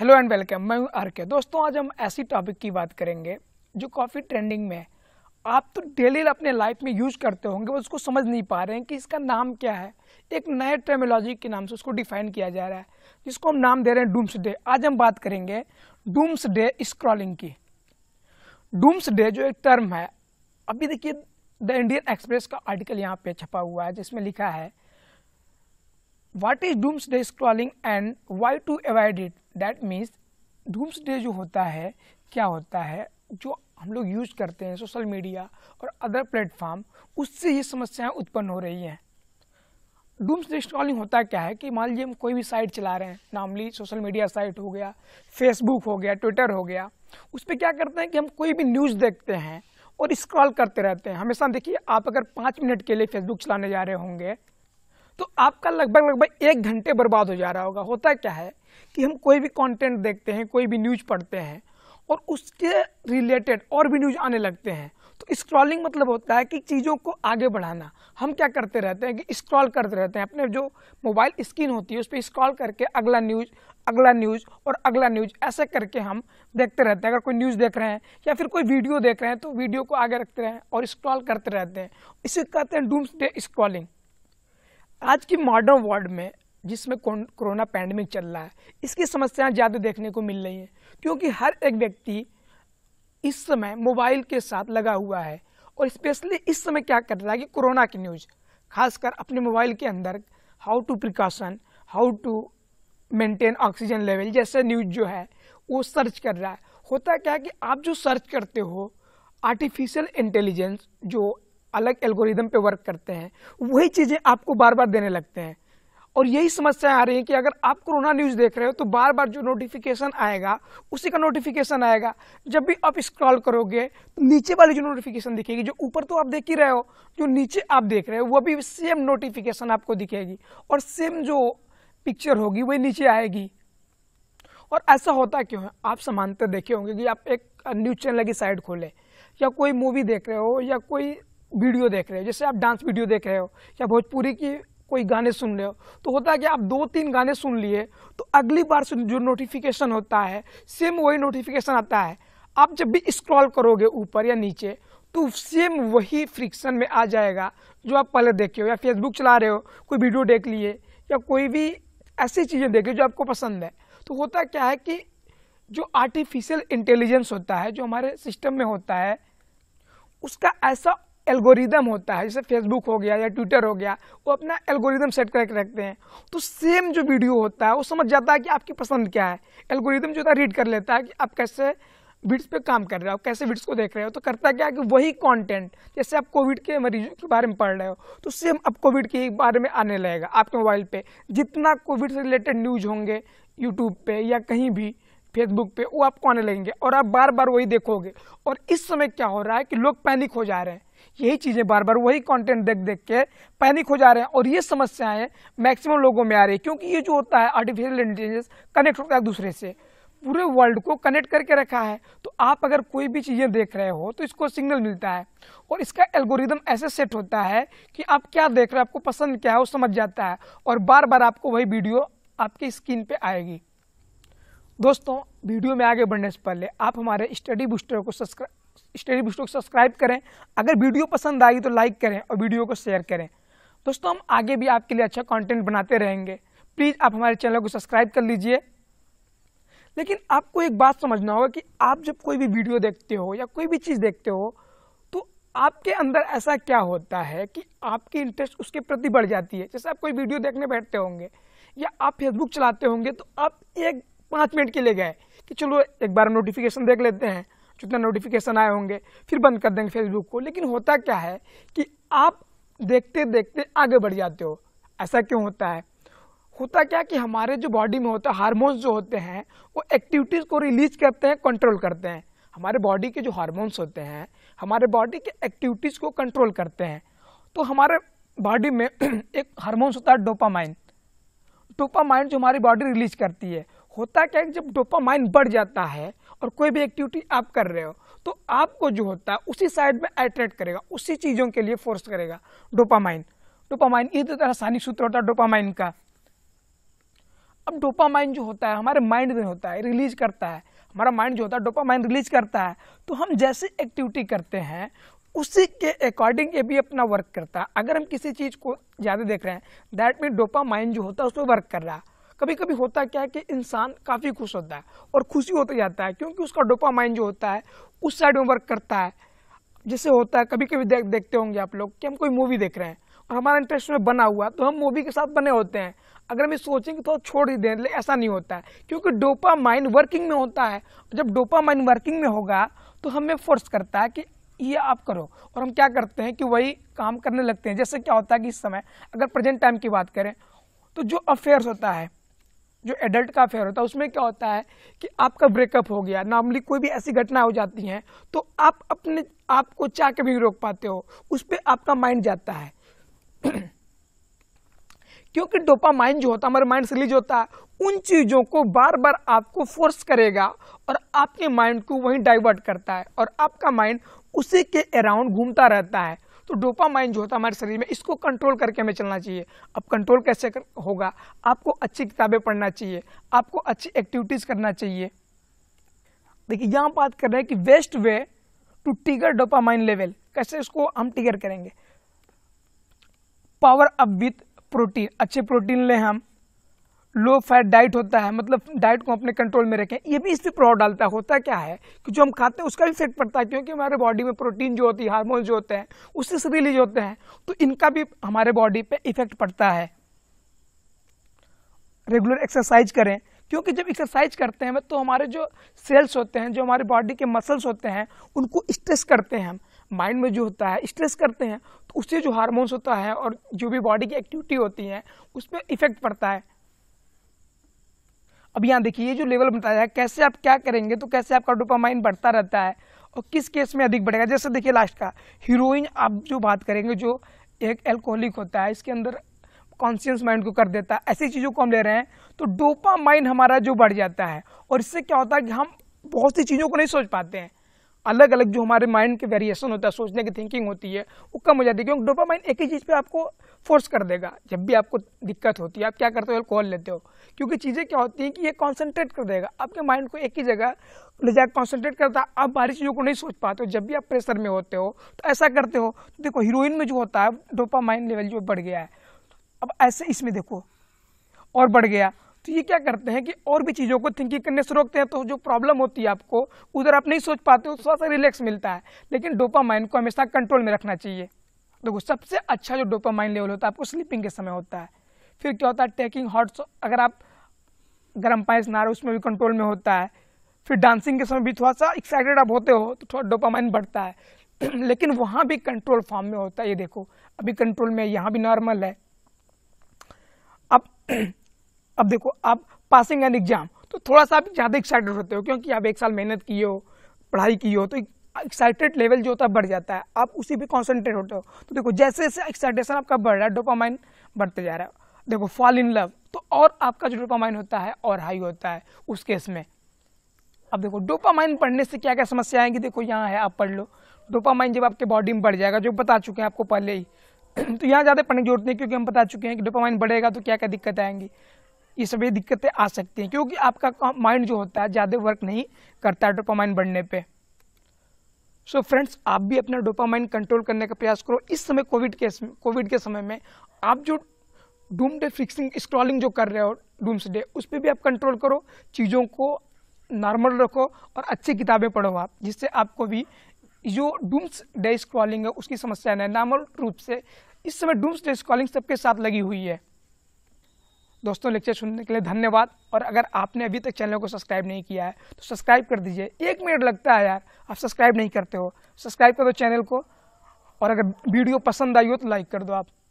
hello and welcome मैं हूं are के दोस्तों आज हम ऐसी टॉपिक की बात करेंगे जो काफ़ी ट्रेंडिंग में है आप तो डेली अपने लाइफ में यूज करते होंगे वो उसको समझ नहीं पा रहे हैं कि इसका नाम क्या है एक नए टर्मोलॉजी के नाम से उसको डिफाइन किया जा रहा है जिसको हम नाम दे रहे हैं डूम्स डे आज हम बात करेंगे डूम्स डे स्क्रॉलिंग की डूम्स डे जो एक टर्म है अभी देखिए द इंडियन एक्सप्रेस का आर्टिकल यहाँ पे छपा हुआ है जिसमें लिखा है what is doomsday scrolling and why to avoid it that means doomsday जो होता है क्या होता है जो हम लोग यूज करते हैं सोशल मीडिया और अदर प्लेटफॉर्म उससे ये समस्याएं उत्पन्न हो रही हैं डूम्स डे स्क्रॉलिंग होता क्या है कि मान लीजिए हम कोई भी साइट चला रहे हैं नॉर्मली सोशल मीडिया साइट हो गया फेसबुक हो गया ट्विटर हो गया उस पर क्या करते हैं कि हम कोई भी न्यूज़ देखते हैं और स्क्रॉल करते रहते हैं हमेशा देखिए आप अगर पाँच मिनट के लिए फेसबुक चलाने जा रहे होंगे तो आपका लगभग लगभग एक घंटे बर्बाद हो जा रहा होगा होता क्या है कि हम कोई भी कंटेंट देखते हैं कोई भी न्यूज़ पढ़ते हैं और उसके रिलेटेड और भी न्यूज़ आने लगते हैं तो स्क्रॉलिंग मतलब होता है कि चीज़ों को आगे बढ़ाना हम क्या करते रहते हैं कि स्क्रॉल करते रहते हैं अपने जो मोबाइल स्क्रीन होती है उस पर स्क्रॉल करके अगला न्यूज़ अगला न्यूज़ और अगला न्यूज़ ऐसे करके हम देखते रहते हैं अगर कोई न्यूज़ देख रहे हैं या फिर कोई वीडियो देख रहे हैं तो वीडियो को आगे रखते रहें और स्क्रॉल करते रहते हैं इसे कहते हैं डूम्स डे स्क्रॉलिंग आज की मॉडर्न वर्ल्ड में जिसमें कोरोना पैंडमिक चल रहा है इसकी समस्याएं ज़्यादा देखने को मिल रही हैं क्योंकि हर एक व्यक्ति इस समय मोबाइल के साथ लगा हुआ है और स्पेशली इस समय क्या कर रहा है कि कोरोना की न्यूज़ खासकर अपने मोबाइल के अंदर how to precaution how to maintain oxygen level जैसे न्यूज़ जो है वो सर्च कर रहा है होता क्या है कि आप जो सर्च करते हो आर्टिफिशियल इंटेलिजेंस जो अलग एल्गोरिदम पे वर्क करते हैं वही चीज़ें आपको बार बार देने लगते हैं और यही समस्याएं आ रही हैं कि अगर आप कोरोना न्यूज़ देख रहे हो तो बार बार जो नोटिफिकेशन आएगा उसी का नोटिफिकेशन आएगा जब भी आप स्क्रॉल करोगे तो नीचे वाली जो नोटिफिकेशन दिखेगी जो ऊपर तो आप देख ही रहे हो जो नीचे आप देख रहे हो वह भी सेम नोटिफिकेशन आपको दिखेगी और सेम जो पिक्चर होगी वही नीचे आएगी और ऐसा होता क्यों है आप समानता देखे होंगे कि आप एक न्यूज़ चैनल की साइट खोले या कोई मूवी देख रहे हो या कोई वीडियो देख रहे हो जैसे आप डांस वीडियो देख रहे हो या भोजपुरी की कोई गाने सुन रहे हो तो होता है कि आप दो तीन गाने सुन लिए तो अगली बार से जो नोटिफिकेशन होता है सेम वही नोटिफिकेशन आता है आप जब भी स्क्रॉल करोगे ऊपर या नीचे तो सेम वही फ्रिक्शन में आ जाएगा जो आप पहले देखे हो या फेसबुक चला रहे हो कोई वीडियो देख लिए या कोई भी ऐसी चीज़ें देखे जो आपको पसंद है तो होता क्या है कि जो आर्टिफिशियल इंटेलिजेंस होता है जो हमारे सिस्टम में होता है उसका ऐसा एल्गोरिदम होता है जैसे फेसबुक हो गया या ट्विटर हो गया वो अपना एल्गोरिदम सेट करके रखते हैं तो सेम जो वीडियो होता है वो समझ जाता है कि आपकी पसंद क्या है एल्गोरिदम जो होता है रीड कर लेता है कि आप कैसे वीड्स पे काम कर रहे हो कैसे वीड्स को देख रहे हो तो करता क्या है कि वही कंटेंट जैसे आप कोविड के मरीजों के बारे में पढ़ रहे हो तो सेम अब कोविड के बारे में आने लगेगा आपके मोबाइल पे जितना कोविड से रिलेटेड न्यूज होंगे यूट्यूब पे या कहीं भी फेसबुक पे वो आपको आने लगेंगे और आप बार बार वही देखोगे और इस समय क्या हो रहा है कि लोग पैनिक हो जा रहे हैं यही चीज़ें बार बार वही कंटेंट देख देख के पैनिक हो जा रहे हैं और ये समस्याएं मैक्सिमम लोगों में आ रही है क्योंकि ये जो होता है आर्टिफिशियल इंटेलिजेंस कनेक्ट होता है एक दूसरे से पूरे वर्ल्ड को कनेक्ट करके रखा है तो आप अगर कोई भी चीज़ें देख रहे हो तो इसको सिग्नल मिलता है और इसका एल्गोरिदम ऐसे सेट होता है कि आप क्या देख रहे हो आपको पसंद क्या है वो समझ जाता है और बार बार आपको वही वीडियो आपकी स्क्रीन पे आएगी दोस्तों वीडियो में आगे बढ़ने से पहले आप हमारे स्टडी बूस्टर को सब्सक्राइब स्टडी बूस्टर को सब्सक्राइब करें अगर वीडियो पसंद आएगी तो लाइक करें और वीडियो को शेयर करें दोस्तों हम आगे भी आपके लिए अच्छा कंटेंट बनाते रहेंगे प्लीज़ आप हमारे चैनल को सब्सक्राइब कर लीजिए लेकिन आपको एक बात समझना होगा कि आप जब कोई भी वीडियो देखते हो या कोई भी चीज़ देखते हो तो आपके अंदर ऐसा क्या होता है कि आपकी इंटरेस्ट उसके प्रति बढ़ जाती है जैसे आप कोई वीडियो देखने बैठते होंगे या आप फेसबुक चलाते होंगे तो आप एक पाँच मिनट के लिए गए कि चलो एक बार नोटिफिकेशन देख लेते हैं जितना नोटिफिकेशन आए होंगे फिर बंद कर देंगे फेसबुक को लेकिन होता क्या है कि आप देखते देखते आगे बढ़ जाते हो ऐसा क्यों होता है होता क्या कि हमारे जो बॉडी में होता है हारमोन्स जो होते हैं वो एक्टिविटीज़ को रिलीज करते हैं कंट्रोल करते हैं हमारे बॉडी के जो हारमोन्स होते हैं हमारे बॉडी के एक्टिविटीज़ को कंट्रोल करते हैं तो हमारे बॉडी में एक हारमोन्स होता है डोपामाइन डोपामाइन जो हमारी बॉडी रिलीज करती है होता क्या है जब डोपामाइन बढ़ जाता है और कोई भी एक्टिविटी आप कर रहे हो तो आपको जो होता है उसी साइड में अट्रैक्ट करेगा उसी चीज़ों के लिए फोर्स करेगा डोपामाइन डोपामाइन ये तो रासायनिक सूत्र होता है डोपामाइन का अब डोपामाइन जो होता है हमारे माइंड में होता है रिलीज करता है हमारा माइंड जो होता है डोपामाइन रिलीज करता है तो हम जैसे एक्टिविटी करते हैं उसी के अकॉर्डिंग ये भी अपना वर्क करता है अगर हम किसी चीज़ को ज़्यादा देख रहे हैं दैट मीन डोपामाइन जो होता है उस पर वर्क कर रहा है कभी कभी होता क्या है कि इंसान काफ़ी खुश होता है और खुशी होता जाता है क्योंकि उसका डोपामाइन जो होता है उस साइड में वर्क करता है जैसे होता है कभी कभी देख देखते होंगे आप लोग कि हम कोई मूवी देख रहे हैं और हमारा इंटरेस्ट में बना हुआ तो हम मूवी के साथ बने होते हैं अगर हम सोचेंगे तो छोड़ ही दें ऐसा नहीं होता है क्योंकि डोपा माइंड वर्किंग में होता है जब डोपा माइंड वर्किंग में होगा तो हमें फोर्स करता है कि ये आप करो और हम क्या करते हैं कि वही काम करने लगते हैं जैसे क्या होता है कि इस समय अगर प्रेजेंट टाइम की बात करें तो जो अफेयर्स होता है जो एडल्ट का अफेयर होता है उसमें क्या होता है कि आपका ब्रेकअप हो गया नॉर्मली कोई भी ऐसी घटना हो जाती है तो आप अपने आप को चाह के भी रोक पाते हो उस पर आपका माइंड जाता है क्योंकि डोपा माइंड जो होता है हमारे माइंड रिलीज होता है उन चीज़ों को बार बार आपको फोर्स करेगा और आपके माइंड को वहीं डाइवर्ट करता है और आपका माइंड उसी के अराउंड घूमता रहता है तो डोपामाइन जो होता है हमारे शरीर में इसको कंट्रोल करके हमें चलना चाहिए अब कंट्रोल कैसे कर, होगा आपको अच्छी किताबें पढ़ना चाहिए आपको अच्छी एक्टिविटीज़ करना चाहिए देखिए यहाँ बात कर रहे हैं कि best way to trigger dopamine level कैसे इसको हम टिगर करेंगे पावर अप विथ प्रोटीन अच्छे प्रोटीन लें हम लो फैट डाइट होता है मतलब डाइट को अपने कंट्रोल में रखें ये भी इस पर प्रभाव डालता है होता क्या है कि जो हम खाते हैं उसका भी इफेक्ट पड़ता है क्योंकि हमारे बॉडी में प्रोटीन जो होती है हार्मोन जो होते हैं उससे से रिलीज होते हैं तो इनका भी हमारे बॉडी पे इफेक्ट पड़ता है रेगुलर एक्सरसाइज करें क्योंकि जब एक्सरसाइज करते हैं तो हमारे जो सेल्स होते हैं जो हमारे बॉडी के मसल्स होते हैं उनको स्ट्रेस करते हैं हम माइंड में जो होता है स्ट्रेस करते हैं तो उससे जो हार्मोन्स होता है और जो भी बॉडी की एक्टिविटी होती है उस पर इफेक्ट पड़ता है अब यहाँ देखिए ये जो लेवल बताया है कैसे आप क्या करेंगे तो कैसे आपका डोपामाइन बढ़ता रहता है और किस केस में अधिक बढ़ेगा जैसे देखिए लास्ट का हीरोइन आप जो बात करेंगे जो एक एल्कोहलिक होता है इसके अंदर कॉन्शियस माइंड को कर देता है ऐसी चीज़ों को हम ले रहे हैं तो डोपामाइन हमारा जो बढ़ जाता है और इससे क्या होता है कि हम बहुत सी चीज़ों को नहीं सोच पाते हैं अलग अलग जो हमारे माइंड के वेरिएशन होता है सोचने की थिंकिंग होती है वो कम हो जाती है क्योंकि डोपामाइन एक ही चीज़ पे आपको फोर्स कर देगा जब भी आपको दिक्कत होती है आप क्या करते हो अल्कोहल लेते हो क्योंकि चीज़ें क्या होती हैं कि ये कॉन्सेंट्रेट कर देगा आपके माइंड को एक ही जगह ले जाकर कॉन्सेंट्रेट करता है आप बारी चीज़ों को नहीं सोच पाते हो जब भी आप प्रेशर में होते हो तो ऐसा करते हो तो देखो हीरोइन में जो होता है डोपामाइन लेवल जो बढ़ गया है अब ऐसे इसमें देखो और बढ़ गया तो ये क्या करते हैं कि और भी चीज़ों को थिंकिंग करने से रोकते हैं तो जो प्रॉब्लम होती है आपको उधर आप नहीं सोच पाते हो तो थोड़ा सा रिलैक्स मिलता है लेकिन डोपामाइन को हमेशा कंट्रोल में रखना चाहिए देखो तो सबसे अच्छा जो डोपामाइन लेवल होता है आपको स्लीपिंग के समय होता है फिर क्या होता है टेकिंग हॉट अगर आप गर्म पानी से उसमें भी कंट्रोल में होता है फिर डांसिंग के समय भी थोड़ा सा एक्साइटेड आप होते हो तो थोड़ा डोपामाइन बढ़ता है लेकिन वहाँ भी कंट्रोल फॉर्म में होता है ये देखो अभी कंट्रोल में यहाँ भी नॉर्मल है अब अब देखो आप पासिंग एन एग्जाम तो थोड़ा सा आप ज़्यादा एक्साइटेड होते हो क्योंकि आप एक साल मेहनत की हो पढ़ाई की हो तो एक्साइटेड लेवल जो होता है बढ़ जाता है आप उसी पे कॉन्सेंट्रेट होते हो तो देखो जैसे जैसे एक्साइटेशन आपका बढ़ रहा है डोपामाइन बढ़ते जा रहा है देखो फॉल इन लव तो और आपका जो डोपामाइन होता है और हाई होता है उस केस में अब देखो डोपामाइन पढ़ने से क्या क्या समस्या आएंगी देखो यहाँ है आप पढ़ लो डोपामाइन जब आपके बॉडी में बढ़ जाएगा जो बता चुके हैं आपको पहले ही तो यहाँ ज़्यादा पढ़ने की जरूरत नहीं क्योंकि हम बता चुके हैं कि डोपामाइन बढ़ेगा तो क्या क्या दिक्कत आएंगी ये सभी दिक्कतें आ सकती हैं क्योंकि आपका माइंड जो होता है ज़्यादा वर्क नहीं करता है डोपामाइन बढ़ने पे सो so फ्रेंड्स आप भी अपना डोपामाइन कंट्रोल करने का प्रयास करो इस समय कोविड के कोविड के समय में आप जो डूम डे फिक्सिंग स्क्रॉलिंग जो कर रहे हो डूम्स डे उस पर भी आप कंट्रोल करो चीज़ों को नॉर्मल रखो और अच्छी किताबें पढ़ो आप जिससे आपको भी जो डूम्स डे स्क्रॉलिंग है उसकी समस्या नहीं नॉर्मल रूप से इस समय डूम्स डे स्क्रॉलिंग सबके साथ लगी हुई है दोस्तों लेक्चर सुनने के लिए धन्यवाद और अगर आपने अभी तक चैनल को सब्सक्राइब नहीं किया है तो सब्सक्राइब कर दीजिए एक मिनट लगता है यार आप सब्सक्राइब नहीं करते हो सब्सक्राइब कर दो चैनल को और अगर वीडियो पसंद आई हो तो लाइक कर दो आप